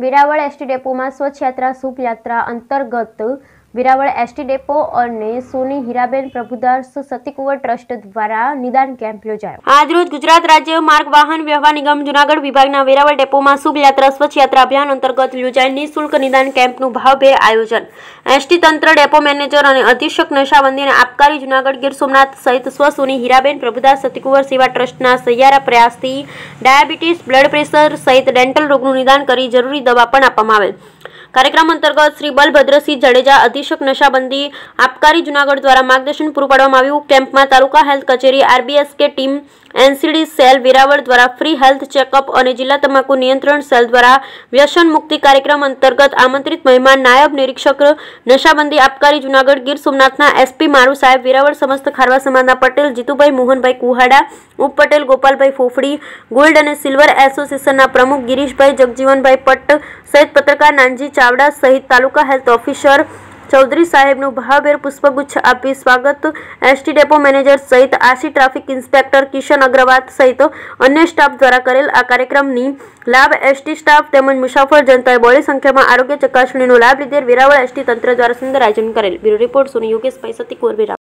Veraval ST ડેપોમાં સ્વચ્છ યાત્રા શુભ યાત્રા અંતર્ગત વિરાવળ એસટી ડેપો અને સોની હીરાબેન પ્રભુદાસ સતીકુંવર ટ્રસ્ટ દ્વારા નિદાન કેમ્પ યોજાયો આજરોજ ગુજરાત રાજ્ય માર્ગ વાહન વ્યવહાર નિગમ જુનાગઢ વિભાગના વેરાવળ ડેપોમાં શુભ યાત્રા સ્વચ્છ યાત્રા અભિયાન અંતર્ગત યોજાયેલ નિઃશુલ્ક નિદાન કેમ્પનું ભાવભેર આયોજન એસટી તંત્ર ડેપો મેનેજર અને અધિક્ષક નશાબંધી અને આબકારી જુનાગઢ ગીર સોમનાથ સહિત સ્વ હીરાબેન પ્રભુદાસ સતીકુંવર સેવા ટ્રસ્ટના સહિયારા પ્રયાસથી ડાયાબિટીસ બ્લડ પ્રેશર સહિત ડેન્ટલ રોગનું નિદાન કરી જરૂરી દવા પણ આપવામાં આવેલ કાર્યક્રમ અંતર્ગત શ્રી બલભદ્રસિંહ જાડેજા અધિક્ષક નશાબંધી આબકારી જુનાગઢ દ્વારા માર્ગદર્શન પૂરું પાડવામાં આવ્યું કેમ્પમાં તાલુકા હેલ્થ કચેરી RBSK team NCD cell Veraval દ્વારા ફ્રી હેલ્થ ચેકઅપ અને જિલ્લા તમાકુ નિયંત્રણ સેલ દ્વારા વ્યસન મુક્તિ કાર્યક્રમ અંતર્ગત આમંત્રિત મહેમાન નાયબ નિરીક્ષક નશાબંધી આપકારી જુનાગઢ ગીર સોમનાથના એસપી મારુ સાહેબ વેરાવળ સમસ્ત ખારવા સમાજના પટેલ જીતુભાઈ મોહનભાઈ કુહાડા ઉપ પટેલ ગોપાલભાઈ ફોફડી ગોલ્ડ અને સિલ્વર એસોસિએશનના પ્રમુખ ગિરીશભાઈ જગજીવનભાઈ પટ્ટ સહિત પત્રકાર નાનજી ચાવડા સહિત તાલુકા હેલ્થ ઓફિસર ચૌધરી સાહેબનું ભાવભેર પુષ્પગુચ્છ આપી સ્વાગત એસટી ડેપો મેનેજર સહિત આશી ટ્રાફિક ઇન્સ્પેક્ટર કિશન અગ્રવાલ સહિત અન્ય સ્ટાફ દ્વારા કરેલ આ કાર્યક્રમની લાભ એસટી સ્ટાફ તેમજ મુસાફર જનતાએ બહોળી સંખ્યામાં આરોગ્ય ચકાસણીનો લાભ લીધે વેરાવળ એસટી તંત્ર દ્વારા સુંદર આયોજન કરેલ બ્યુરો રિપોર્ટ સુની યોગેશભાઈ સતી કોરવીરા